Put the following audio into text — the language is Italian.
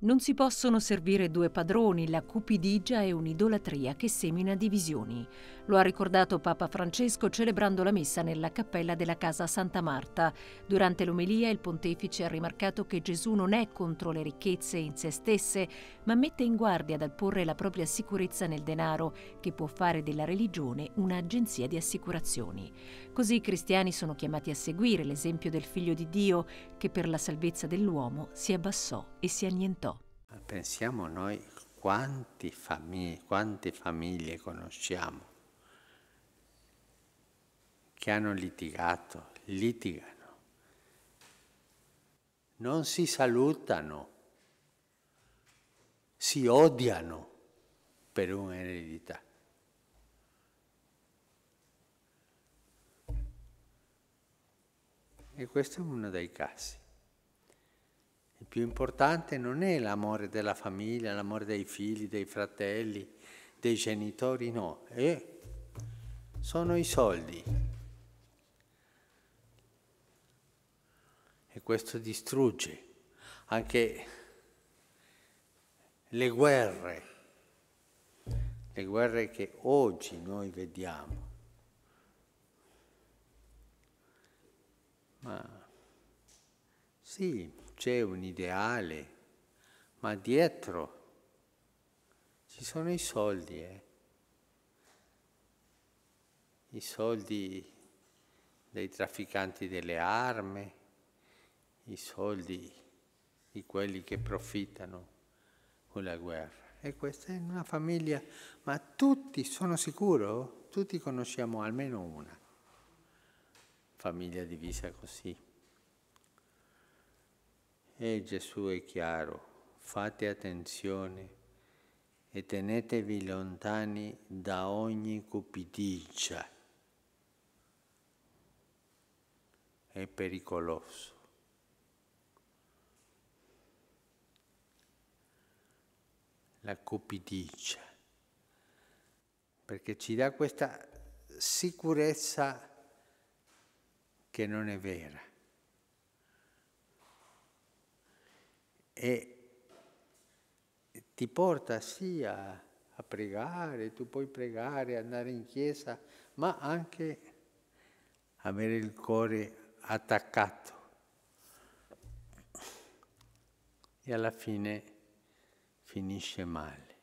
Non si possono servire due padroni, la cupidigia è un'idolatria che semina divisioni. Lo ha ricordato Papa Francesco celebrando la messa nella cappella della casa Santa Marta. Durante l'omelia il pontefice ha rimarcato che Gesù non è contro le ricchezze in se stesse, ma mette in guardia dal porre la propria sicurezza nel denaro, che può fare della religione un'agenzia di assicurazioni. Così i cristiani sono chiamati a seguire l'esempio del Figlio di Dio, che per la salvezza dell'uomo si abbassò e si annientò pensiamo noi quante famiglie, quante famiglie conosciamo che hanno litigato, litigano, non si salutano, si odiano per un'eredità. E questo è uno dei casi più importante non è l'amore della famiglia, l'amore dei figli, dei fratelli, dei genitori, no, e sono i soldi. E questo distrugge anche le guerre, le guerre che oggi noi vediamo. Ma sì, c'è un ideale, ma dietro ci sono i soldi, eh? i soldi dei trafficanti delle armi, i soldi di quelli che profittano con la guerra. E questa è una famiglia, ma tutti, sono sicuro, tutti conosciamo almeno una famiglia divisa così. E Gesù è chiaro, fate attenzione e tenetevi lontani da ogni cupidigia. È pericoloso. La cupidigia, perché ci dà questa sicurezza che non è vera. e ti porta sia a pregare, tu puoi pregare, andare in chiesa, ma anche avere il cuore attaccato. E alla fine finisce male.